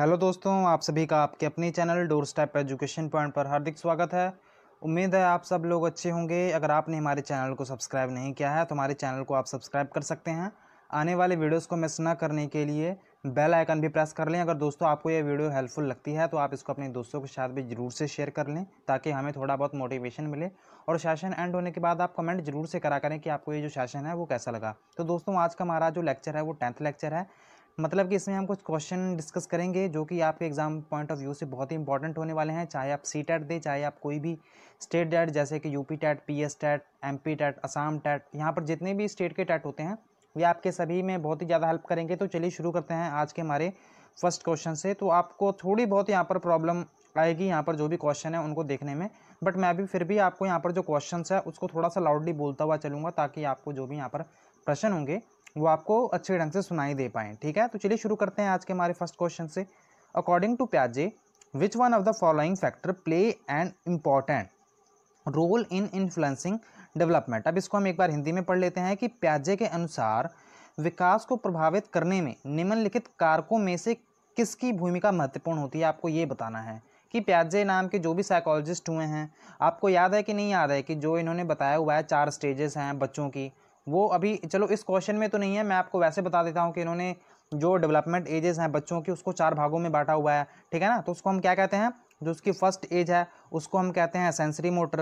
hello दोस्तों आप सभी का आपके अपने channel door step education point पर हार्दिक स्वागत है उम्मीद है आप सब लोग अच्छे होंगे अगर आपने हमारे चैनल को सब्सक्राइब नहीं किया है तो हमारे चैनल को आप सब्सक्राइब कर सकते हैं आने वाले वीडियोस को मिस ना करने के लिए बेल आइकन भी प्रेस कर लें अगर दोस्तों आपको ये वीडियो हेल्पफुल लगती है तो आप इसको अपने दोस्तों के साथ भी ज़रूर से शेयर कर लें ताकि हमें थोड़ा बहुत मोटिवेशन मिले और सेशन एंड होने के बाद आप कमेंट जरूर से करा करें कि आपको ये जो सेशन है वो कैसा लगा तो दोस्तों आज का हमारा जो लेक्चर है वो टेंथ लेक्चर है मतलब कि इसमें हम कुछ क्वेश्चन डिस्कस करेंगे जो कि आपके एग्ज़ाम पॉइंट ऑफ व्यू से बहुत ही इंपॉर्टेंट होने वाले हैं चाहे आप सी टेट दें चाहे आप कोई भी स्टेट डेट जैसे कि UP TET PS TET MP TET Assam TET यहाँ पर जितने भी स्टेट के टेट होते हैं वे आपके सभी में बहुत ही ज़्यादा हेल्प करेंगे तो चलिए शुरू करते हैं आज के हमारे फर्स्ट क्वेश्चन से तो आपको थोड़ी बहुत यहाँ पर प्रॉब्लम आएगी यहाँ पर जो भी क्वेश्चन है उनको देखने में बट मैं भी फिर भी आपको यहाँ पर जो क्वेश्चन है उसको थोड़ा सा लाउडली बोलता हुआ चलूँगा ताकि आपको जो भी यहाँ पर प्रश्न होंगे वो आपको अच्छे ढंग से सुनाई दे पाएँ ठीक है तो चलिए शुरू करते हैं आज के हमारे फर्स्ट क्वेश्चन से अकॉर्डिंग टू प्याजे which one of the following factor play and important role in influencing development अब इसको हम एक बार हिंदी में पढ़ लेते हैं कि प्याजे के अनुसार विकास को प्रभावित करने में निम्नलिखित कारकों में से किसकी भूमिका महत्वपूर्ण होती है आपको ये बताना है कि प्याजे नाम के जो भी साइकोलॉजिस्ट हुए हैं आपको याद है कि नहीं याद है कि जो इन्होंने बताया हुआ है चार स्टेजेस हैं बच्चों की वो अभी चलो इस क्वेश्चन में तो नहीं है मैं आपको वैसे बता देता हूँ कि इन्होंने जो डेवलपमेंट एजेस हैं बच्चों की उसको चार भागों में बांटा हुआ है ठीक है ना तो उसको हम क्या कहते हैं जो उसकी फर्स्ट एज है उसको हम कहते हैं सेंसरी मोटर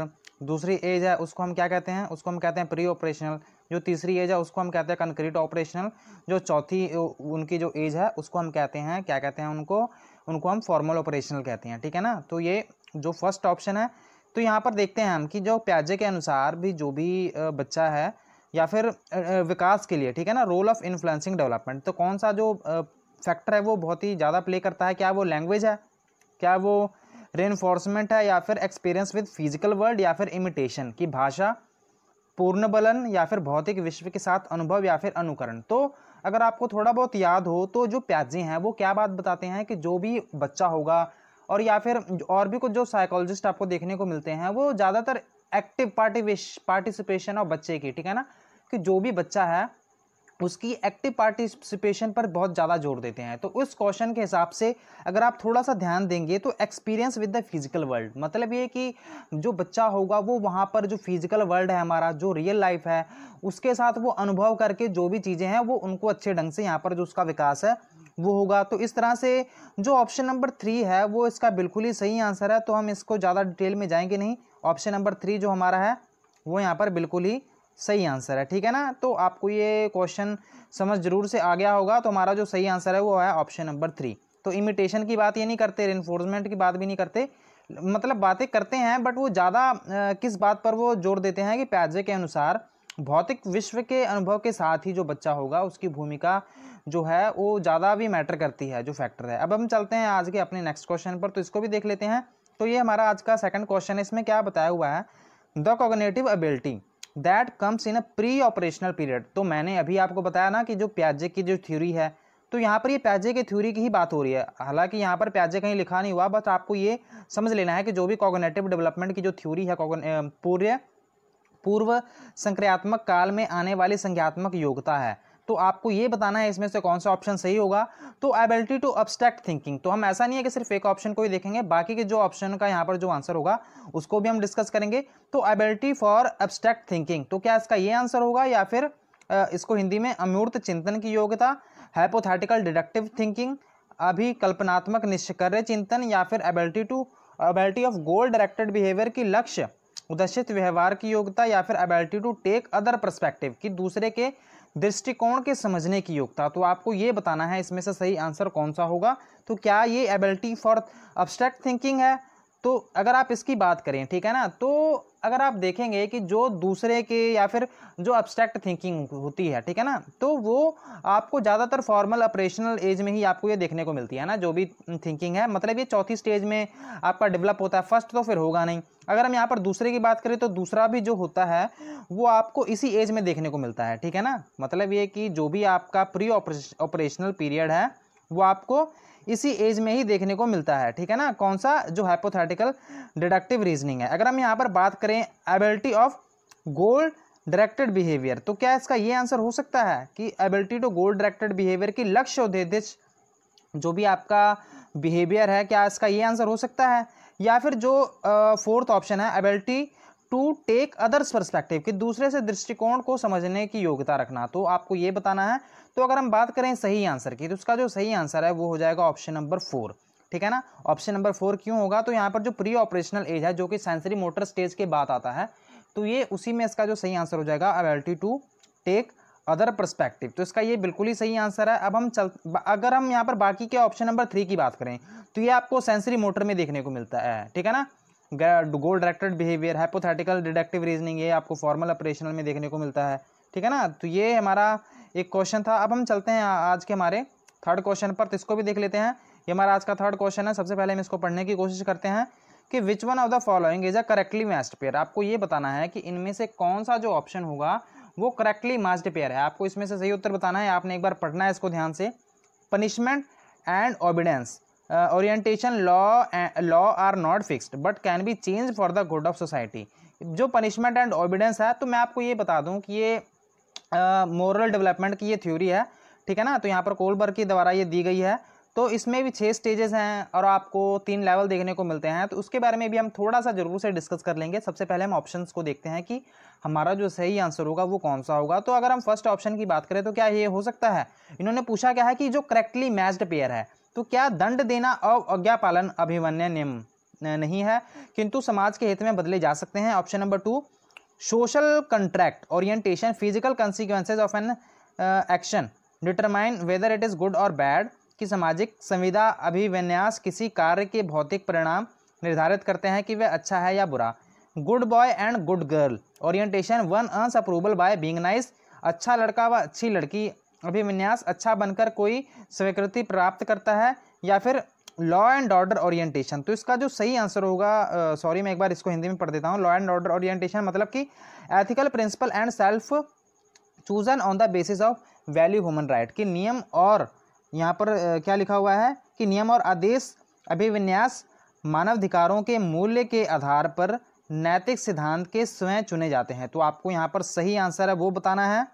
दूसरी एज है उसको हम क्या कहते हैं उसको हम कहते हैं प्री ऑपरेशनल जो तीसरी एज है उसको हम कहते हैं कंक्रीट ऑपरेशनल जो चौथी उनकी जो एज है उसको हम कहते हैं क्या कहते हैं उनको उनको हम फॉर्मल ऑपरेशनल कहते हैं ठीक है ना तो ये जो फर्स्ट ऑप्शन है तो यहाँ पर देखते हैं हम कि जो प्याजे के अनुसार भी जो भी बच्चा है या फिर विकास के लिए ठीक है ना रोल ऑफ इन्फ्लुएंसिंग डेवलपमेंट तो कौन सा जो फैक्टर है वो बहुत ही ज़्यादा प्ले करता है क्या वो लैंग्वेज है क्या वो रेनफोर्समेंट है या फिर एक्सपीरियंस विद फिजिकल वर्ल्ड या फिर इमिटेशन की भाषा पूर्ण बलन या फिर भौतिक विश्व के साथ अनुभव या फिर अनुकरण तो अगर आपको थोड़ा बहुत याद हो तो जो प्याजे हैं वो क्या बात बताते हैं कि जो भी बच्चा होगा और या फिर और भी कुछ जो साइकोलॉजिस्ट आपको देखने को मिलते हैं वो ज़्यादातर एक्टिव पार्टिसिपेशन ऑफ बच्चे की ठीक है ना कि जो भी बच्चा है उसकी एक्टिव पार्टिसिपेशन पर बहुत ज़्यादा जोर देते हैं तो उस क्वेश्चन के हिसाब से अगर आप थोड़ा सा ध्यान देंगे तो experience with the physical world मतलब ये कि जो बच्चा होगा वो वहाँ पर जो फिजिकल वर्ल्ड है हमारा जो रियल लाइफ है उसके साथ वो अनुभव करके जो भी चीज़ें हैं वो उनको अच्छे ढंग से यहाँ पर जो उसका विकास है वो होगा तो इस तरह से जो ऑप्शन नंबर थ्री है वो इसका बिल्कुल ही सही आंसर है तो हम इसको ज़्यादा डिटेल में जाएंगे नहीं ऑप्शन नंबर थ्री जो हमारा है वो यहाँ पर बिल्कुल ही सही आंसर है ठीक है ना तो आपको ये क्वेश्चन समझ जरूर से आ गया होगा तो हमारा जो सही आंसर है वो है ऑप्शन नंबर थ्री तो इमिटेशन की बात ये नहीं करते रेनफोर्समेंट की बात भी नहीं करते मतलब बातें करते हैं बट वो ज़्यादा किस बात पर वो जोर देते हैं कि प्याजे के अनुसार भौतिक विश्व के अनुभव के साथ ही जो बच्चा होगा उसकी भूमिका जो है वो ज़्यादा भी मैटर करती है जो फैक्टर है अब हम चलते हैं आज के अपने नेक्स्ट क्वेश्चन पर तो इसको भी देख लेते हैं तो ये हमारा आज का सेकंड क्वेश्चन है इसमें क्या बताया हुआ है the cognitive ability that comes in a pre operational period तो मैंने अभी आपको बताया ना कि जो प्याजे की जो थ्योरी है तो यहाँ पर ये प्याजे की थ्योरी की ही बात हो रही है हालांकि यहाँ पर प्याजे कहीं लिखा नहीं हुआ बस आपको ये समझ लेना है कि जो भी कॉगोनेटिव डेवलपमेंट की जो थ्योरी है पूर्व पूर्व संक्रियात्मक काल में आने वाली संज्ञात्मक योग्यता है तो आपको ये बताना है इसमें से कौन सा ऑप्शन सही होगा तो एबिलिटी टू अब्सट्रैक्ट थिंकिंग तो हम ऐसा नहीं है कि सिर्फ एक ऑप्शन को ही देखेंगे बाकी के जो ऑप्शन का यहाँ पर जो आंसर होगा उसको भी हम डिस्कस करेंगे तो एबिलिटी फॉर अब्सट्रैक्ट थिंकिंग तो क्या इसका ये आंसर होगा या फिर इसको हिंदी में अमूर्त चिंतन की योग्यता हैपोथेटिकल डिडक्टिव थिंकिंग अभी कल्पनात्मक निष्कर्य चिंतन या फिर ability to ability of goal directed behaviour की लक्ष्य उद्देशित व्यवहार की योग्यता या फिर ability to take other perspective कि दूसरे के दृष्टिकोण के समझने की योग्यता तो आपको ये बताना है इसमें से सही आंसर कौन सा होगा तो क्या ये एबिलिटी फॉर अब्स्ट्रैक्ट थिंकिंग है तो अगर आप इसकी बात करें ठीक है ना तो अगर आप देखेंगे कि जो दूसरे के या फिर जो अब्स्ट्रैक्ट थिंकिंग होती है ठीक है ना तो वो आपको ज़्यादातर फॉर्मल ऑपरेशनल एज में ही आपको ये देखने को मिलती है ना जो भी थिंकिंग है मतलब ये चौथी स्टेज में आपका डेवलप होता है फर्स्ट तो फिर होगा नहीं अगर हम यहाँ पर दूसरे की बात करें तो दूसरा भी जो होता है वो आपको इसी एज में देखने को मिलता है ठीक है ना मतलब ये कि जो भी आपका प्री ऑपरेशनल पीरियड है वो आपको इसी एज में ही देखने को मिलता है ठीक है ना कौन सा जो हाइपोथेटिकल डिडक्टिव रीजनिंग है अगर हम यहाँ पर बात करें ability of goal directed behaviour तो क्या इसका ये आंसर हो सकता है कि ability to goal directed behaviour की लक्ष्य उद्देश्य जो भी आपका बिहेवियर है क्या इसका ये आंसर हो सकता है या फिर जो फोर्थ ऑप्शन है ability to take others perspective कि दूसरे से दृष्टिकोण को समझने की योग्यता रखना तो आपको ये बताना है तो अगर हम बात करें सही आंसर की तो उसका जो सही आंसर है वो हो जाएगा ऑप्शन नंबर फोर ठीक है ना ऑप्शन नंबर फोर क्यों होगा तो यहाँ पर जो प्री ऑपरेशनल एज है जो कि सेंसरी मोटर स्टेज के बाद आता है तो ये उसी में इसका जो सही आंसर हो जाएगा ability to take other perspective तो इसका ये बिल्कुल ही सही आंसर है अब हम चल अगर हम यहाँ पर बाकी के ऑप्शन नंबर थ्री की बात करें तो ये आपको सेंसरी मोटर में देखने को मिलता है ठीक है ना goal directed behaviour hypothetical deductive reasoning ये आपको फॉर्मल ऑपरेशनल में देखने को मिलता है ठीक है ना तो ये हमारा एक क्वेश्चन था अब हम चलते हैं आज के हमारे थर्ड क्वेश्चन पर तो इसको भी देख लेते हैं ये हमारा आज का थर्ड क्वेश्चन है सबसे पहले हम इसको पढ़ने की कोशिश करते हैं कि which one of the following is a correctly matched pair आपको ये बताना है कि इनमें से कौन सा जो ऑप्शन होगा वो करेक्टली मैच्ड पेयर है आपको इसमें से सही उत्तर बताना है आपने एक बार पढ़ना है इसको ध्यान से punishment and obedience orientation law law are not fixed but can be change for the good of society जो पनिशमेंट एंड ओबिडेंस है तो मैं आपको ये बता दूँ कि ये मॉरल डेवलपमेंट की ये थ्योरी है ठीक है ना तो यहाँ पर कोलबर्ग की द्वारा ये दी गई है तो इसमें भी छः स्टेजेस हैं और आपको तीन लेवल देखने को मिलते हैं तो उसके बारे में भी हम थोड़ा सा ज़रूर से डिस्कस कर लेंगे सबसे पहले हम ऑप्शंस को देखते हैं कि हमारा जो सही आंसर होगा वो कौन सा होगा तो अगर हम फर्स्ट ऑप्शन की बात करें तो क्या ये हो सकता है इन्होंने पूछा क्या है कि जो करेक्टली मैच्ड पेयर है तो क्या दंड देना और अज्ञा पालन अभिवन्य नियम नहीं है किंतु समाज के हित में बदले जा सकते हैं option number two social contract orientation physical consequences of an action determine whether it is good और बैड कि सामाजिक संविदा अभिविन्यास किसी कार्य के भौतिक परिणाम निर्धारित करते हैं कि वह अच्छा है या बुरा good boy and good girl orientation one earns approval by being nice अच्छा लड़का व अच्छी लड़की अभिविन्यास अच्छा बनकर कोई स्वीकृति प्राप्त करता है या फिर लॉ एंड ऑर्डर ओरिएंटेशन तो इसका जो सही आंसर होगा सॉरी मैं एक बार इसको हिंदी में पढ़ देता हूँ लॉ एंड ऑर्डर ओरिएंटेशन मतलब कि ethical principle and self chosen on the basis of value human right कि नियम और यहाँ पर क्या लिखा हुआ है कि नियम और आदेश अभिविन्यास मानवाधिकारों के मूल्य के आधार पर नैतिक सिद्धांत के स्वयं चुने जाते हैं तो आपको यहाँ पर सही आंसर है वो बताना है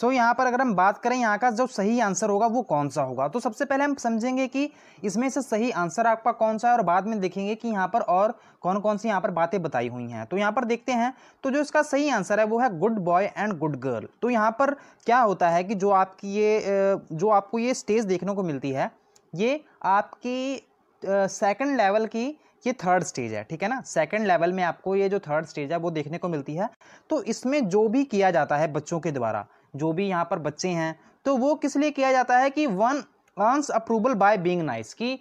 सो so, यहाँ पर अगर हम बात करें यहाँ का जो सही आंसर होगा वो कौन सा होगा तो सबसे पहले हम समझेंगे कि इसमें से सही आंसर आपका कौन सा है और बाद में देखेंगे कि यहाँ पर और कौन कौन सी यहाँ पर बातें बताई हुई हैं तो यहाँ पर देखते हैं तो जो इसका सही आंसर है वो है good boy and good girl तो यहाँ पर क्या होता है कि जो आपकी ये जो आपको ये स्टेज देखने को मिलती है ये आपकी सेकेंड लेवल की ये थर्ड स्टेज है ठीक है ना सेकेंड लेवल में आपको ये जो थर्ड स्टेज है वो देखने को मिलती है तो इसमें जो भी किया जाता है बच्चों के द्वारा जो भी यहाँ पर बच्चे हैं तो वो किस लिए किया जाता है कि one earns approval by being nice कि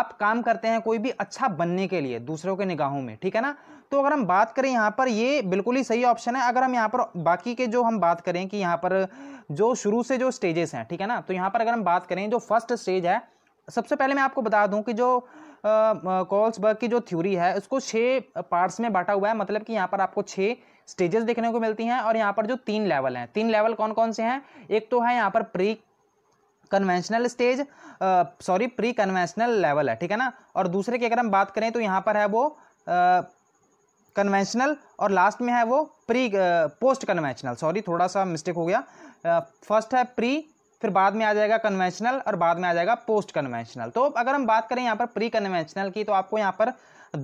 आप काम करते हैं कोई भी अच्छा बनने के लिए दूसरों के निगाहों में ठीक है ना तो अगर हम बात करें यहाँ पर ये बिल्कुल ही सही ऑप्शन है अगर हम यहाँ पर बाकी के जो हम बात करें कि यहाँ पर जो शुरू से जो स्टेजेस हैं ठीक है ना तो यहाँ पर अगर हम बात करें जो फर्स्ट स्टेज है सबसे पहले मैं आपको बता दूँ कि जो कॉल्सबर्ग की जो थ्योरी है उसको छः पार्ट्स में बांटा हुआ है मतलब कि यहाँ पर आपको छः स्टेजेस देखने को मिलती हैं और यहाँ पर जो तीन लेवल हैं तीन लेवल कौन कौन से हैं एक तो है यहाँ पर pre conventional stage sorry pre conventional level है ठीक है ना और दूसरे की अगर हम बात करें तो यहाँ पर है वो कन्वेंशनल और लास्ट में है वो प्री पोस्ट कन्वेंशनल सॉरी थोड़ा सा मिस्टेक हो गया फर्स्ट है प्री फिर बाद में आ जाएगा कन्वेंशनल और बाद में आ जाएगा पोस्ट कन्वेंशनल तो अगर हम बात करें यहाँ पर प्री कन्वेंशनल की तो आपको यहाँ पर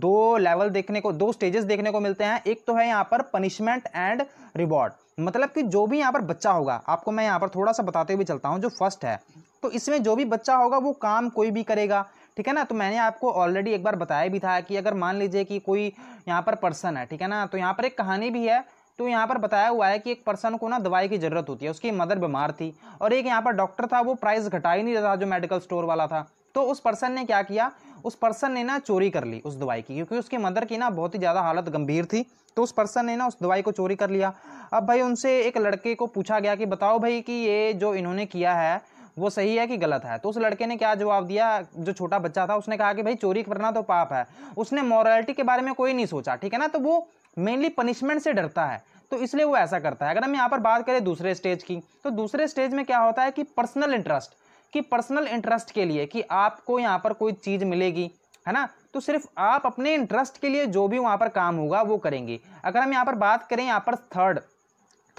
दो लेवल देखने को दो स्टेजेस देखने को मिलते हैं एक तो है यहाँ पर पनिशमेंट एंड रिवॉर्ड मतलब कि जो भी यहाँ पर बच्चा होगा आपको मैं यहाँ पर थोड़ा सा बताते हुए चलता हूँ जो फर्स्ट है तो इसमें जो भी बच्चा होगा वो काम कोई भी करेगा ठीक है ना तो मैंने आपको ऑलरेडी एक बार बताया भी था कि अगर मान लीजिए कि कोई यहाँ पर पर्सन है ठीक है ना तो यहाँ पर एक कहानी भी है तो यहाँ पर बताया हुआ है कि एक पर्सन को ना दवाई की ज़रूरत होती है उसकी मदर बीमार थी और एक यहाँ पर डॉक्टर था वो प्राइस घटा ही नहीं रहा था जो मेडिकल स्टोर वाला था तो उस पर्सन ने क्या किया उस पर्सन ने ना चोरी कर ली उस दवाई की क्योंकि उसकी मदर की ना बहुत ही ज़्यादा हालत गंभीर थी तो उस पर्सन ने ना उस दवाई को चोरी कर लिया अब भाई उनसे एक लड़के को पूछा गया कि बताओ भाई कि ये जो इन्होंने किया है वो सही है कि गलत है तो उस लड़के ने क्या जवाब दिया जो छोटा बच्चा था उसने कहा कि भाई चोरी करना तो पाप है उसने मॉरलिटी के बारे में कोई नहीं सोचा ठीक है ना तो वो मेनली पनिशमेंट से डरता है तो इसलिए वो ऐसा करता है अगर हम यहाँ पर बात करें दूसरे स्टेज की तो दूसरे स्टेज में क्या होता है कि पर्सनल इंटरेस्ट कि पर्सनल इंटरेस्ट के लिए कि आपको यहाँ पर कोई चीज़ मिलेगी है ना तो सिर्फ आप अपने इंटरेस्ट के लिए जो भी वहाँ पर काम होगा वो करेंगे अगर हम यहाँ पर बात करें यहाँ पर थर्ड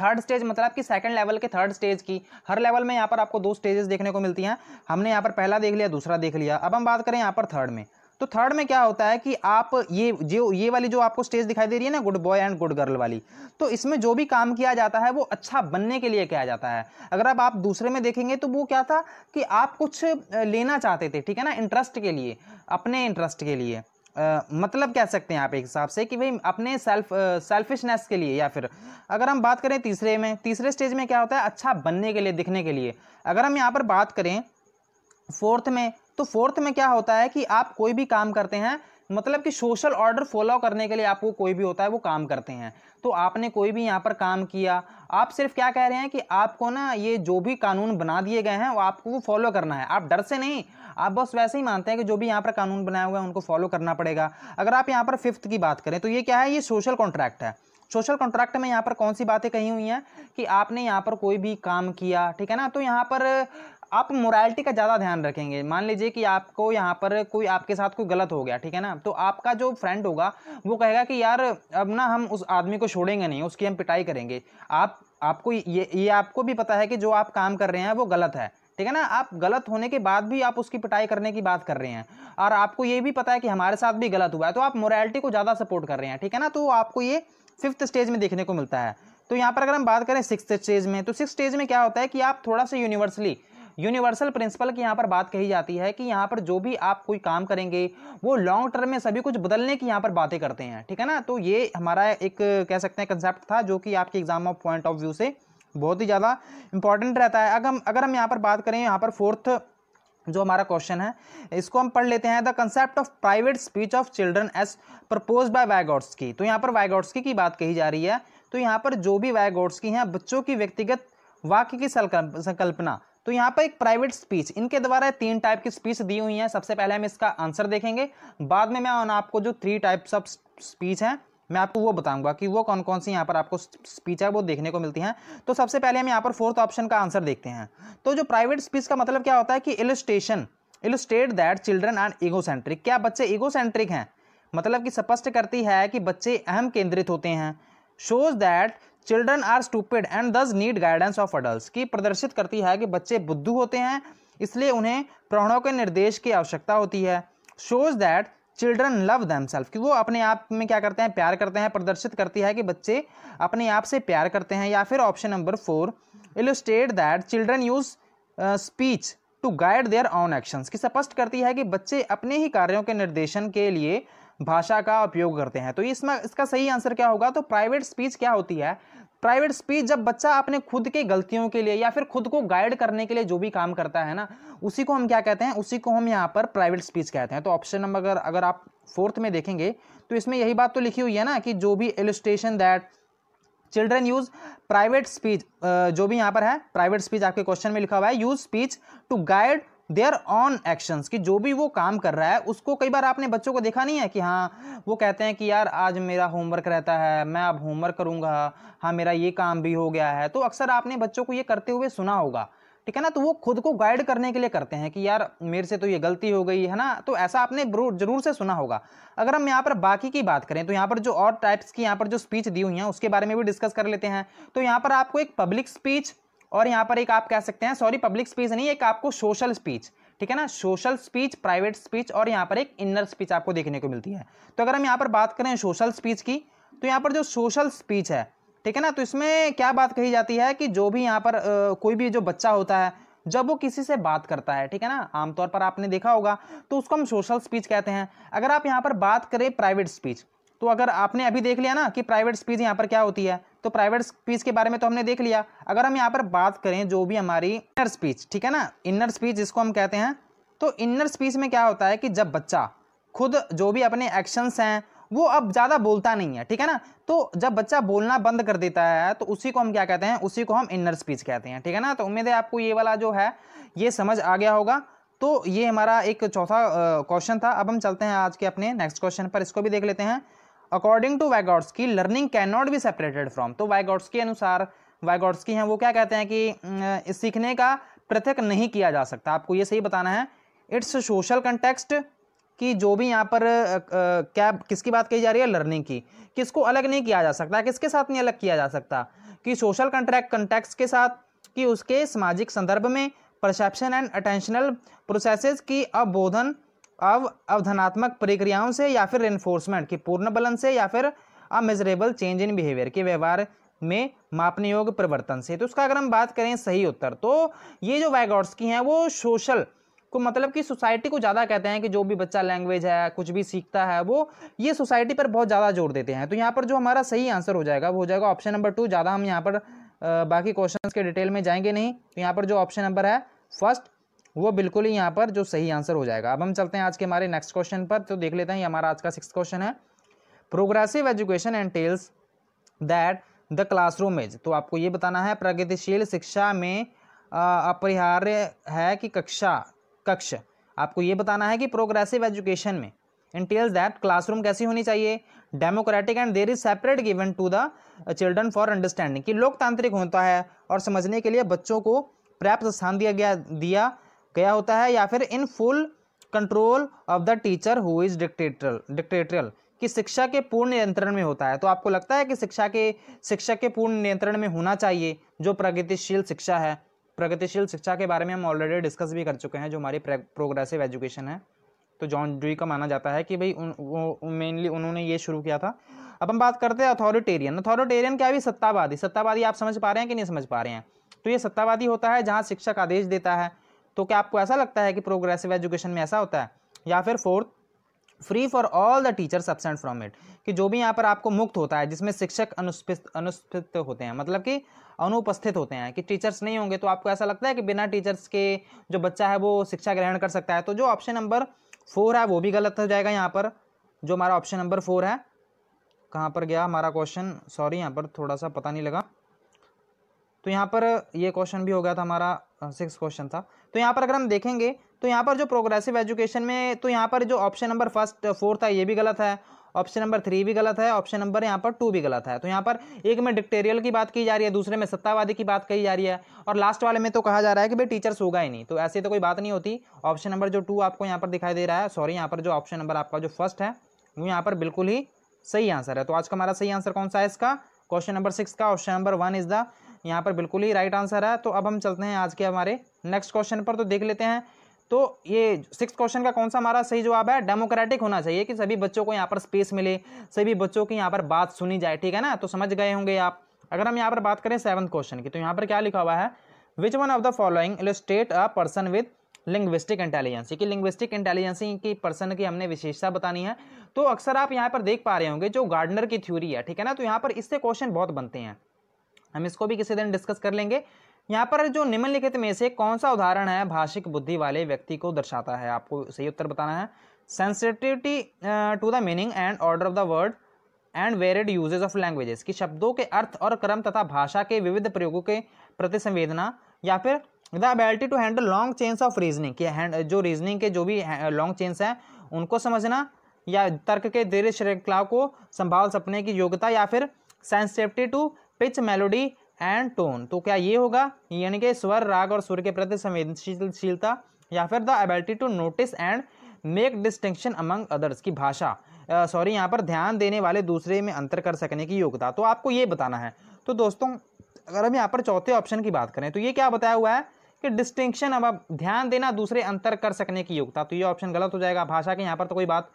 थर्ड स्टेज मतलब कि सेकंड लेवल के थर्ड स्टेज की हर लेवल में यहाँ पर आपको दो स्टेजेस देखने को मिलती हैं हमने यहाँ पर पहला देख लिया दूसरा देख लिया अब हम बात करें यहाँ पर थर्ड में तो थर्ड में क्या होता है कि आप ये जो ये वाली जो आपको स्टेज दिखाई दे रही है ना good boy and good girl वाली तो इसमें जो भी काम किया जाता है वो अच्छा बनने के लिए किया जाता है अगर आप आप दूसरे में देखेंगे तो वो क्या था कि आप कुछ लेना चाहते थे ठीक है ना इंटरेस्ट के लिए अपने इंटरेस्ट के लिए Uh, मतलब कह सकते हैं आप एक हिसाब से कि भाई अपने सेल्फ सेल्फिशनेस के लिए या फिर अगर हम बात करें तीसरे में तीसरे स्टेज में क्या होता है अच्छा बनने के लिए दिखने के लिए अगर हम यहाँ पर बात करें फोर्थ में तो फोर्थ में क्या होता है कि आप कोई भी काम करते हैं मतलब कि सोशल ऑर्डर फॉलो करने के लिए आपको कोई भी होता है वो काम करते हैं तो आपने कोई भी यहाँ पर काम किया आप सिर्फ क्या कह रहे हैं कि आपको ना ये जो भी कानून बना दिए गए हैं वो आपको वो फॉलो करना है आप डर से नहीं आप बस वैसे ही मानते हैं कि जो भी यहाँ पर कानून बनाया हुआ है उनको फॉलो करना पड़ेगा अगर आप यहाँ पर फिफ्थ की बात करें तो ये क्या है ये सोशल कॉन्ट्रैक्ट है सोशल कॉन्ट्रैक्ट में यहाँ पर कौन सी बातें कही हुई हैं कि आपने यहाँ पर कोई भी काम किया ठीक है ना तो यहाँ पर आप मोरालिटी का ज़्यादा ध्यान रखेंगे मान लीजिए कि आपको यहाँ पर कोई आपके साथ कोई गलत हो गया ठीक है ना तो आपका जो फ्रेंड होगा वो कहेगा कि यार अब ना हम उस आदमी को छोड़ेंगे नहीं उसकी हम पिटाई करेंगे आप आपको ये ये आपको भी पता है कि जो आप काम कर रहे हैं वो गलत है ठीक है ना आप गलत होने के बाद भी आप उसकी पिटाई करने की बात कर रहे हैं और आपको ये भी पता है कि हमारे साथ भी गलत हुआ है तो आप मोरालिटी को ज़्यादा सपोर्ट कर रहे हैं ठीक है ना तो आपको ये फिफ्थ स्टेज में देखने को मिलता है तो यहाँ पर अगर हम बात करें सिक्स स्टेज में तो सिक्स स्टेज में क्या होता है कि आप थोड़ा सा यूनिवर्सली यूनिवर्सल प्रिंसिपल की यहाँ पर बात कही जाती है कि यहाँ पर जो भी आप कोई काम करेंगे वो लॉन्ग टर्म में सभी कुछ बदलने की यहाँ पर बातें करते हैं ठीक है ना तो ये हमारा एक कह सकते हैं कंसेप्ट था जो कि आपके exam of point of view से बहुत ही ज़्यादा इंपॉर्टेंट रहता है अगर हम अगर हम यहाँ पर बात करें यहाँ पर फोर्थ जो हमारा क्वेश्चन है इसको हम पढ़ लेते हैं the concept of private speech of children as propose by की तो यहाँ पर वायगॉड्सकी की बात कही जा रही है तो यहाँ पर जो भी की हैं बच्चों की व्यक्तिगत वाक्य की संकल्पना तो यहाँ पर एक प्राइवेट स्पीच इनके द्वारा तीन टाइप की स्पीच दी हुई है सबसे पहले हम इसका आंसर देखेंगे बाद में मैं आपको जो थ्री टाइप्स ऑफ स्पीच हैं मैं आपको वो बताऊंगा कि वो कौन कौन सी यहाँ पर आपको स्पीच है वो देखने को मिलती हैं तो सबसे पहले हम यहाँ पर फोर्थ ऑप्शन का आंसर देखते हैं तो जो प्राइवेट स्पीच का मतलब क्या होता है कि illustration illustrate that children are egocentric क्या बच्चे सेंट्रिक हैं मतलब कि स्पष्ट करती है कि बच्चे अहम केंद्रित होते हैं shows that children are stupid and thus need guidance of adult की प्रदर्शित करती है कि बच्चे बुद्धू होते हैं इसलिए उन्हें प्रौणों के निर्देश की आवश्यकता होती है shows that children love them self कि वो अपने आप में क्या करते हैं प्यार करते हैं प्रदर्शित करती है कि बच्चे अपने आप से प्यार करते हैं या फिर option number four illustrate that children use speech to guide their own actions की स्पष्ट करती है कि बच्चे अपने ही कार्यों के निर्देशन के लिए भाषा का उपयोग करते हैं तो इसमें इसका सही आंसर क्या होगा तो प्राइवेट स्पीच क्या होती है प्राइवेट स्पीच जब बच्चा अपने खुद के गलतियों के लिए या फिर खुद को गाइड करने के लिए जो भी काम करता है ना उसी को हम क्या कहते हैं उसी को हम यहाँ पर प्राइवेट स्पीच कहते हैं तो ऑप्शन नंबर अगर अगर आप फोर्थ में देखेंगे तो इसमें यही बात तो लिखी हुई है ना कि जो भी illustration that children use private speech जो भी यहाँ पर है प्राइवेट स्पीच आपके क्वेश्चन में लिखा हुआ है use speech to guide their own actions कि जो भी वो काम कर रहा है उसको कई बार आपने बच्चों को देखा नहीं है कि हाँ वो कहते हैं कि यार आज मेरा होमवर्क रहता है मैं अब होमवर्क करूँगा हाँ मेरा ये काम भी हो गया है तो अक्सर आपने बच्चों को ये करते हुए सुना होगा ठीक है ना तो वो खुद को गाइड करने के लिए करते हैं कि यार मेरे से तो ये गलती हो गई है ना तो ऐसा आपने जरूर से सुना होगा अगर हम यहाँ पर बाकी की बात करें तो यहाँ पर जो और टाइप्स की यहाँ पर जो स्पीच दी हुई हैं उसके बारे में भी डिस्कस कर लेते हैं तो यहाँ पर आपको एक पब्लिक स्पीच और यहाँ पर एक आप कह सकते हैं सॉरी पब्लिक स्पीच नहीं एक आपको सोशल स्पीच ठीक है ना सोशल स्पीच प्राइवेट स्पीच और यहाँ पर एक इनर स्पीच आपको देखने को मिलती है तो अगर हम यहाँ पर बात करें सोशल स्पीच की तो यहाँ पर जो सोशल स्पीच है ठीक है ना तो इसमें क्या बात कही जाती है कि जो भी यहाँ पर आ, कोई भी जो बच्चा होता है जब वो किसी से बात करता है ठीक है ना आमतौर पर आपने देखा होगा तो उसको हम सोशल स्पीच कहते हैं अगर आप यहाँ पर बात करें प्राइवेट स्पीच तो अगर आपने अभी देख लिया ना कि प्राइवेट स्पीच यहाँ पर क्या होती है तो प्राइवेट स्पीच के बारे में तो हमने देख लिया अगर हम यहाँ पर बात करें जो भी हमारी इनर स्पीच ठीक है ना इनर स्पीच जिसको हम कहते हैं तो इनर स्पीच में क्या होता है कि जब बच्चा खुद जो भी अपने एक्शंस हैं वो अब ज़्यादा बोलता नहीं है ठीक है ना तो जब बच्चा बोलना बंद कर देता है तो उसी को हम क्या कहते हैं उसी को हम इनर स्पीच कहते हैं ठीक है ना तो उम्मीद है आपको ये वाला जो है ये समझ आ गया होगा तो ये हमारा एक चौथा क्वेश्चन था अब हम चलते हैं आज के अपने नेक्स्ट क्वेश्चन पर इसको भी देख लेते हैं अकॉर्डिंग टू की learning can not be separated from तो वाइगॉड्स के अनुसार वाइगॉड्स की हैं वो क्या कहते हैं कि सीखने का पृथक नहीं किया जा सकता आपको ये सही बताना है इट्स सोशल कंटेक्स्ट कि जो भी यहाँ पर क्या किसकी बात कही जा रही है लर्निंग की किसको अलग नहीं किया जा सकता किसके साथ नहीं अलग किया जा सकता कि सोशल कंट्रैक्ट कंटेक्स के साथ कि उसके सामाजिक संदर्भ में परसेप्शन एंड अटेंशनल प्रोसेसेस की अवबोधन अब अवधनात्मक प्रक्रियाओं से या फिर रेनफोर्समेंट की पूर्ण बलन से या फिर अमेजरेबल चेंज इन बिहेवियर के व्यवहार में मापने योग्य परिवर्तन से तो उसका अगर हम बात करें सही उत्तर तो ये जो की हैं वो सोशल को मतलब कि सोसाइटी को ज़्यादा कहते हैं कि जो भी बच्चा लैंग्वेज है कुछ भी सीखता है वो ये सोसाइटी पर बहुत ज़्यादा जोर देते हैं तो यहाँ पर जो हमारा सही आंसर हो जाएगा वो हो जाएगा ऑप्शन नंबर टू ज़्यादा हम यहाँ पर बाकी क्वेश्चन के डिटेल में जाएंगे नहीं तो यहाँ पर जो ऑप्शन नंबर है फर्स्ट वो बिल्कुल ही यहाँ पर जो सही आंसर हो जाएगा अब हम चलते हैं आज के हमारे नेक्स्ट क्वेश्चन पर तो देख लेते हैं हमारा आज का सिक्स क्वेश्चन है progressive education entails that the classroom is तो आपको ये बताना है प्रगतिशील शिक्षा में अपरिहार्य है कि कक्षा कक्ष आपको ये बताना है कि प्रोग्रेसिव एजुकेशन में इंटेल्स दैट क्लासरूम कैसी होनी चाहिए democratic and there is separate given to the children for understanding कि लोकतांत्रिक होता है और समझने के लिए बच्चों को पर्याप्त स्थान दिया गया दिया क्या होता है या फिर in full control of the teacher who is dictatorial dictatorial कि शिक्षा के पूर्ण नियंत्रण में होता है तो आपको लगता है कि शिक्षा के शिक्षक के पूर्ण नियंत्रण में होना चाहिए जो प्रगतिशील शिक्षा है प्रगतिशील शिक्षा के बारे में हम ऑलरेडी डिस्कस भी कर चुके हैं जो हमारी प्रोग्रेसिव एजुकेशन है तो जॉन डुई का माना जाता है कि भाई उन, मेनली उन्होंने ये शुरू किया था अब हम बात करते हैं अथॉरिटेरियन अथॉरिटेरियन क्या भी सत्तावादी सत्तावादी आप समझ पा रहे हैं कि नहीं समझ पा रहे हैं तो ये सत्तावादी होता है जहाँ शिक्षक आदेश देता है तो क्या आपको ऐसा लगता है कि प्रोग्रेसिव एजुकेशन में ऐसा होता है या फिर fourth free for all the teachers absent from it कि जो भी यहाँ पर आपको मुक्त होता है जिसमें शिक्षक अनुस्पित अनुस्पित होते हैं मतलब कि अनुपस्थित होते हैं कि टीचर्स नहीं होंगे तो आपको ऐसा लगता है कि बिना टीचर्स के जो बच्चा है वो शिक्षा ग्रहण कर सकता है तो जो ऑप्शन नंबर फोर है वो भी गलत हो जाएगा यहाँ पर जो हमारा ऑप्शन नंबर फोर है कहाँ पर गया हमारा क्वेश्चन सॉरी यहाँ पर थोड़ा सा पता नहीं लगा तो यहाँ पर ये क्वेश्चन भी हो गया था हमारा सिक्स क्वेश्चन था तो यहाँ पर अगर हम देखेंगे तो यहाँ पर जो प्रोग्रेसिव एजुकेशन में तो यहाँ पर जो ऑप्शन नंबर फर्स्ट फोर्थ था ये भी गलत है ऑप्शन नंबर थ्री भी गलत है ऑप्शन नंबर यहाँ पर टू भी गलत है तो यहाँ पर एक में डिक्टेरियल की बात की जा रही है दूसरे में सत्तावादी की बात कही जा रही है और लास्ट वाले में तो कहा जा रहा है कि भाई टीचर्स होगा ही नहीं तो ऐसी तो कोई बात नहीं होती ऑप्शन नंबर जो टू आपको यहाँ पर दिखाई दे रहा है सॉरी यहाँ पर जो ऑप्शन नंबर आपका जो फर्स्ट है वो यहाँ पर बिल्कुल ही सही आंसर है तो आज का हमारा सही आंसर कौन सा है इसका क्वेश्चन नंबर सिक्स का option number one is the यहाँ पर बिल्कुल ही राइट आंसर है तो अब हम चलते हैं आज के हमारे नेक्स्ट क्वेश्चन पर तो देख लेते हैं तो ये सिक्स क्वेश्चन का कौन सा हमारा सही जवाब है डेमोक्रेटिक होना चाहिए कि सभी बच्चों को यहाँ पर स्पेस मिले सभी बच्चों की यहाँ पर बात सुनी जाए ठीक है ना तो समझ गए होंगे आप अगर हम यहाँ पर बात करें सेवन्थ क्वेश्चन की तो यहाँ पर क्या लिखा हुआ है which one of the following illustrate a person with linguistic intelligence की लिंग्विस्टिक इंटेलिजेंसी की पर्सन की हमने विशेषता बतानी है तो अक्सर आप यहाँ पर देख पा रहे होंगे जो गार्डनर की थ्योरी है ठीक है ना तो यहाँ पर इससे क्वेश्चन बहुत बनते हैं हम इसको भी किसी दिन डिस्कस कर लेंगे यहाँ पर जो निम्नलिखित में से कौन सा उदाहरण है भाषिक बुद्धि वाले व्यक्ति को दर्शाता है आपको सही उत्तर बताना है sensitivity to the meaning and order of the word and varied usages of languages की शब्दों के अर्थ और क्रम तथा भाषा के विविध प्रयोगों के प्रति संवेदना या फिर the ability to handle long chains of reasoning कि जो रीजनिंग के जो भी लॉन्ग uh, चेन्स हैं उनको समझना या तर्क के दीर्घ श्रृंखला को संभाल सपने की योग्यता या फिर sensitivity to pitch melody and tone तो क्या ये होगा यानी कि स्वर राग और सुर के प्रति संवेदनशीलशीलता या फिर the ability to notice and make distinction among others की भाषा सॉरी यहाँ पर ध्यान देने वाले दूसरे में अंतर कर सकने की योग्यता तो आपको ये बताना है तो दोस्तों अगर हम यहाँ पर चौथे ऑप्शन की बात करें तो ये क्या बताया हुआ है कि डिस्टिंक्शन अब ध्यान देना दूसरे अंतर कर सकने की योग्यता तो ये ऑप्शन गलत हो जाएगा भाषा के यहाँ पर तो कोई बात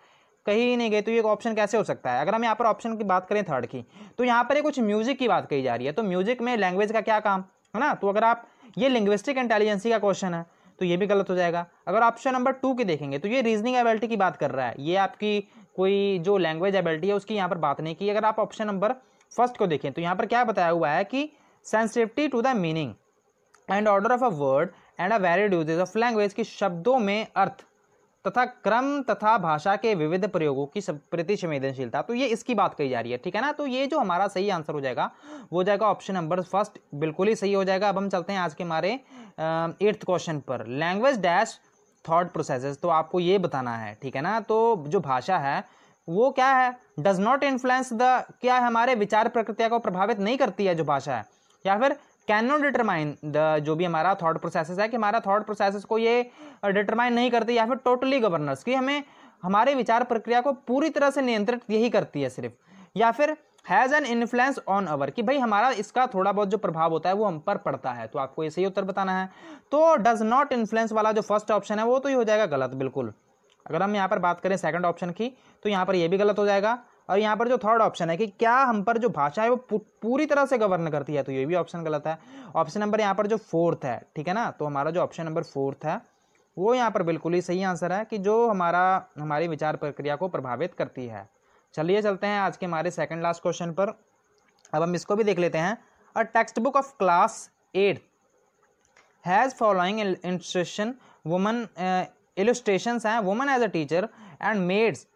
कहीं ही नहीं गए तो ये ऑप्शन कैसे हो सकता है अगर हम यहाँ पर ऑप्शन की बात करें थर्ड की तो यहाँ पर कुछ म्यूज़िक की बात कही जा रही है तो म्यूज़िक में लैंग्वेज का क्या काम है ना तो अगर आप ये लिंग्विस्टिक इंटेलिजेंसी का क्वेश्चन है तो ये भी गलत हो जाएगा अगर ऑप्शन नंबर टू की देखेंगे तो ये रीजनिंग एबिलिटी की बात कर रहा है ये आपकी कोई जो लैंग्वेज एबिलिटी है उसकी यहाँ पर बात नहीं की अगर आप ऑप्शन नंबर फर्स्ट को देखें तो यहाँ पर क्या बताया हुआ है कि sensitivity to the meaning and order of a word and a varied usages of language की शब्दों में अर्थ तथा क्रम तथा भाषा के विविध प्रयोगों की प्रति संवेदनशीलता तो ये इसकी बात कही जा रही है ठीक है ना तो ये जो हमारा सही आंसर हो जाएगा वो जाएगा ऑप्शन नंबर फर्स्ट बिल्कुल ही सही हो जाएगा अब हम चलते हैं आज के हमारे एट्थ क्वेश्चन पर लैंग्वेज डैश थॉट प्रोसेस तो आपको ये बताना है ठीक है ना तो जो भाषा है वो क्या है डज नॉट इन्फ्लुएंस द क्या हमारे विचार प्रक्रिया को प्रभावित नहीं करती है जो भाषा है या फिर कैन नॉट डिटरमाइन द जो भी हमारा थॉट प्रोसेस है कि हमारा थॉट प्रोसेस को ये डिटरमाइन नहीं करते या फिर टोटली गवर्नर्स की हमें हमारे विचार प्रक्रिया को पूरी तरह से नियंत्रित यही करती है सिर्फ या फिर has an influence on our कि भाई हमारा इसका थोड़ा बहुत जो प्रभाव होता है वो हम पर पड़ता है तो आपको ये सही उत्तर बताना है तो डज नॉट इन्फ्लुएंस वाला जो फर्स्ट ऑप्शन है वो तो ये हो जाएगा गलत बिल्कुल अगर हम यहाँ पर बात करें सेकंड ऑप्शन की तो यहाँ पर ये भी गलत हो जाएगा और यहाँ पर जो थर्ड ऑप्शन है कि क्या हम पर जो भाषा है वो पूरी तरह से गवर्न करती है तो ये भी ऑप्शन गलत है ऑप्शन नंबर यहाँ पर जो फोर्थ है ठीक है ना तो हमारा जो ऑप्शन नंबर फोर्थ है वो यहाँ पर बिल्कुल ही सही आंसर है कि जो हमारा हमारी विचार प्रक्रिया को प्रभावित करती है चलिए चलते हैं आज के हमारे सेकेंड लास्ट क्वेश्चन पर अब हम इसको भी देख लेते हैं a text book of class eight has following instruction woman illustration हैं woman as a teacher and maids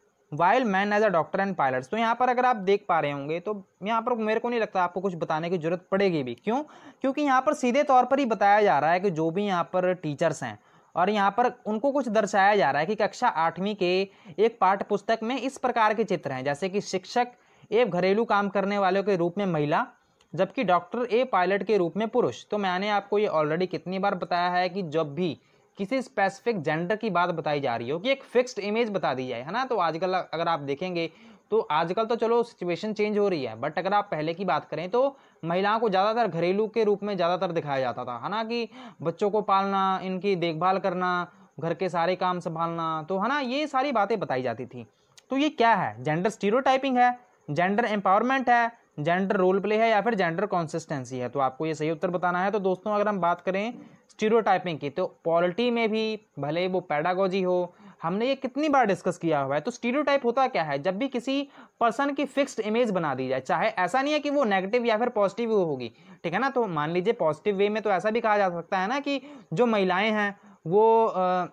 while man as a doctor and pilots तो यहाँ पर अगर आप देख पा रहे होंगे तो यहाँ पर मेरे को नहीं लगता आपको कुछ बताने की ज़रूरत पड़ेगी भी क्यों क्योंकि यहाँ पर सीधे तौर पर ही बताया जा रहा है कि जो भी यहाँ पर टीचर्स हैं और यहाँ पर उनको कुछ दर्शाया जा रहा है कि कक्षा आठवीं के एक पाठ्य पुस्तक में इस प्रकार के चित्र हैं जैसे कि शिक्षक ए घरेलू काम करने वालों के रूप में महिला जबकि डॉक्टर ए पायलट के रूप में पुरुष तो मैंने आपको ये ऑलरेडी कितनी बार बताया है कि जब भी किसी स्पेसिफिक जेंडर की बात बताई जा रही हो कि एक फिक्स्ड इमेज बता दी जाए है ना तो आजकल अगर आप देखेंगे तो आजकल तो चलो सिचुएशन चेंज हो रही है बट अगर आप पहले की बात करें तो महिलाओं को ज़्यादातर घरेलू के रूप में ज़्यादातर दिखाया जाता था है ना कि बच्चों को पालना इनकी देखभाल करना घर के सारे काम संभालना तो है ना ये सारी बातें बताई जाती थी तो ये क्या है जेंडर स्टीरियोटाइपिंग है जेंडर एम्पावरमेंट है जेंडर रोल प्ले है या फिर जेंडर कॉन्सिस्टेंसी है तो आपको ये सही उत्तर बताना है तो दोस्तों अगर हम बात करें स्टीरियोटाइपिंग की तो पॉलिटी में भी भले वो पैडागोजी हो हमने ये कितनी बार डिस्कस किया हुआ है तो स्टीरियोटाइप होता क्या है जब भी किसी पर्सन की फिक्स्ड इमेज बना दी जाए चाहे ऐसा नहीं है कि वो नेगेटिव या फिर पॉजिटिव होगी ठीक है ना तो मान लीजिए पॉजिटिव वे में तो ऐसा भी कहा जा सकता है ना कि जो महिलाएं हैं वो आ,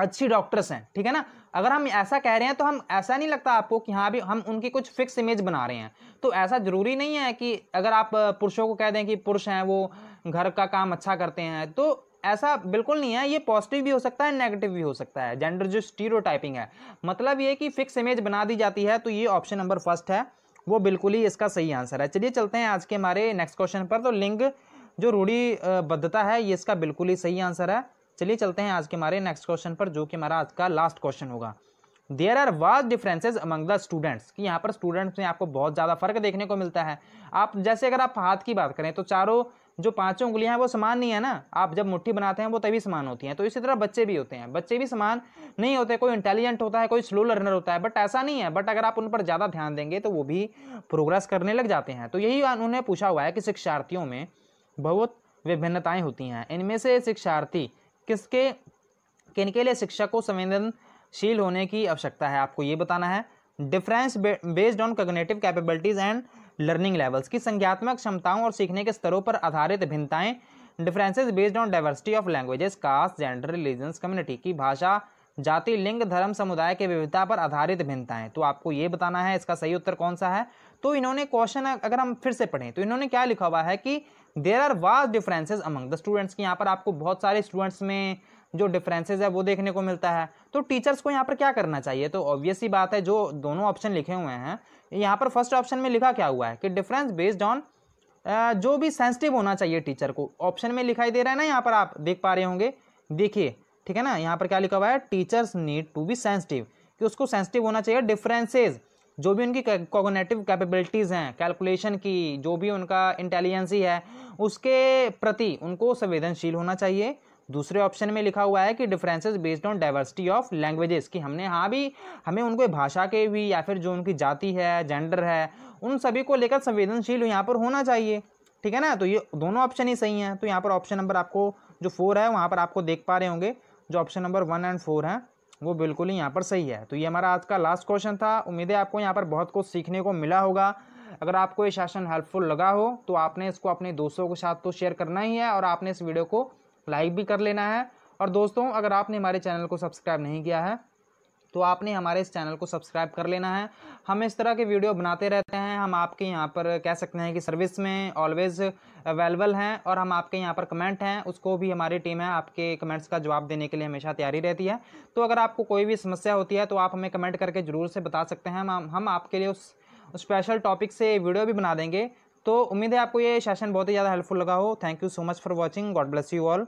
अच्छी डॉक्टर्स हैं ठीक है ना अगर हम ऐसा कह रहे हैं तो हम ऐसा नहीं लगता आपको कि हाँ भी हम उनकी कुछ फिक्स इमेज बना रहे हैं तो ऐसा ज़रूरी नहीं है कि अगर आप पुरुषों को कह दें कि पुरुष हैं वो घर का काम अच्छा करते हैं तो ऐसा बिल्कुल नहीं है ये पॉजिटिव भी हो सकता है नेगेटिव भी हो सकता है जेंडर जो स्टीरो है मतलब ये कि फिक्स इमेज बना दी जाती है तो ये ऑप्शन नंबर फर्स्ट है वो बिल्कुल ही इसका सही आंसर है चलिए चलते हैं आज के हमारे नेक्स्ट क्वेश्चन पर तो लिंग जो रूढ़ी बद्धता है ये इसका बिल्कुल ही सही आंसर है चलिए चलते हैं आज के हमारे नेक्स्ट क्वेश्चन पर जो कि हमारा आज का लास्ट क्वेश्चन होगा there are was differences among the students कि यहाँ पर स्टूडेंट्स में आपको बहुत ज़्यादा फर्क देखने को मिलता है आप जैसे अगर आप हाथ की बात करें तो चारों जो पांचों उंगलियां हैं वो समान नहीं है ना आप जब मुट्ठी बनाते हैं वो तभी समान होती हैं तो इसी तरह बच्चे भी होते हैं बच्चे भी समान नहीं होते कोई इंटेलिजेंट होता है कोई स्लो लर्नर होता है बट ऐसा नहीं है बट अगर आप उन पर ज़्यादा ध्यान देंगे तो वो भी प्रोग्रेस करने लग जाते हैं तो यही उन्होंने पूछा हुआ है कि शिक्षार्थियों में बहुत विभिन्नताएँ होती हैं इनमें से शिक्षार्थी किसके किन के लिए शिक्षक को संवेदनशील होने की आवश्यकता है आपको ये बताना है difference based on cognitive capabilities and learning levels की संज्ञात्मक क्षमताओं और सीखने के स्तरों पर आधारित भिन्नताएं differences based on diversity of languages caste gender religions community की भाषा जाति लिंग धर्म समुदाय के विविधता पर आधारित भिन्नताएं तो आपको ये बताना है इसका सही उत्तर कौन सा है तो इन्होंने क्वेश्चन अगर हम फिर से पढ़ें तो इन्होंने क्या लिखा हुआ है कि there are was differences among the students की यहाँ पर आपको बहुत सारे स्टूडेंट्स में जो डिफरेंसेज है वो देखने को मिलता है तो टीचर्स को यहाँ पर क्या करना चाहिए तो ऑब्वियसली बात है जो दोनों ऑप्शन लिखे हुए हैं यहाँ पर फर्स्ट ऑप्शन में लिखा क्या हुआ है कि डिफरेंस बेस्ड ऑन जो भी सेंसिटिव होना चाहिए टीचर को ऑप्शन में लिखाई दे रहा है ना यहाँ पर आप देख पा रहे होंगे देखिए ठीक है ना यहाँ पर क्या लिखा हुआ है teachers need to be sensitive कि उसको सेंसिटिव होना चाहिए डिफरेंसेज जो भी उनकी कॉगोनेटिव कैपेबिलिटीज़ हैं कैलकुलेशन की जो भी उनका इंटेलिजेंसी है उसके प्रति उनको संवेदनशील होना चाहिए दूसरे ऑप्शन में लिखा हुआ है कि differences based on diversity of languages कि हमने हाँ भी हमें उनको भाषा के भी या फिर जो उनकी जाति है जेंडर है उन सभी को लेकर संवेदनशील यहाँ पर होना चाहिए ठीक है ना तो ये दोनों ऑप्शन ही सही हैं तो यहाँ पर ऑप्शन नंबर आपको जो फोर है वहाँ पर आपको देख पा रहे होंगे जो option number one and four हैं वो बिल्कुल ही यहाँ पर सही है तो ये हमारा आज का लास्ट क्वेश्चन था उम्मीद है आपको यहाँ पर बहुत कुछ सीखने को मिला होगा अगर आपको ये सेशन हेल्पफुल लगा हो तो आपने इसको अपने दोस्तों के साथ तो शेयर करना ही है और आपने इस वीडियो को लाइक भी कर लेना है और दोस्तों अगर आपने हमारे चैनल को सब्सक्राइब नहीं किया है तो आपने हमारे इस चैनल को सब्सक्राइब कर लेना है हम इस तरह के वीडियो बनाते रहते हैं हम आपके यहाँ पर कह सकते हैं कि सर्विस में ऑलवेज अवेलेबल हैं और हम आपके यहाँ पर कमेंट हैं उसको भी हमारी टीम है आपके कमेंट्स का जवाब देने के लिए हमेशा तैयारी रहती है तो अगर आपको कोई भी समस्या होती है तो आप हमें कमेंट करके ज़रूर से बता सकते हैं हम हम आपके लिए उस स्पेशल टॉपिक से वीडियो भी बना देंगे तो उम्मीद है आपको ये सेशन बहुत ही ज़्यादा हेल्पफुल लगा हो thank you so much for watching God bless you all